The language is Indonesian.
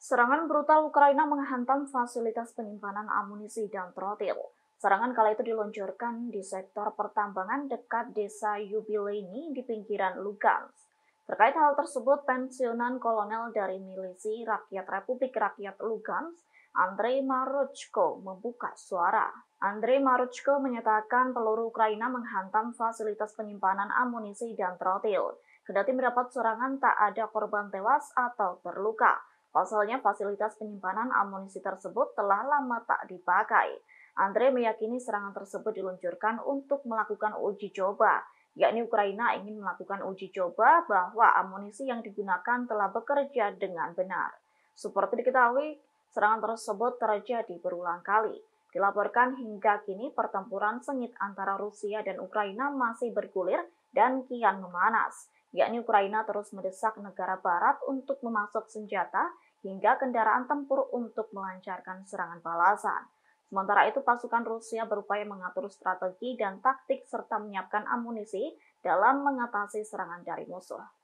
Serangan brutal Ukraina menghantam fasilitas penyimpanan amunisi dan trotil. Serangan kala itu diluncurkan di sektor pertambangan dekat desa Yubileni di pinggiran Lugansk. Terkait hal tersebut, pensiunan kolonel dari milisi Rakyat Republik Rakyat Lugansk, Andrei Maruchko membuka suara. Andrei Maruchko menyatakan peluru Ukraina menghantam fasilitas penyimpanan amunisi dan trotil. Kendati mendapat serangan, tak ada korban tewas atau terluka. Pasalnya fasilitas penyimpanan amunisi tersebut telah lama tak dipakai. Andre meyakini serangan tersebut diluncurkan untuk melakukan uji coba, yakni Ukraina ingin melakukan uji coba bahwa amunisi yang digunakan telah bekerja dengan benar. Seperti diketahui, serangan tersebut terjadi berulang kali. Dilaporkan hingga kini pertempuran sengit antara Rusia dan Ukraina masih bergulir dan kian memanas yakni Ukraina terus mendesak negara barat untuk memasok senjata hingga kendaraan tempur untuk melancarkan serangan balasan. Sementara itu, pasukan Rusia berupaya mengatur strategi dan taktik serta menyiapkan amunisi dalam mengatasi serangan dari musuh.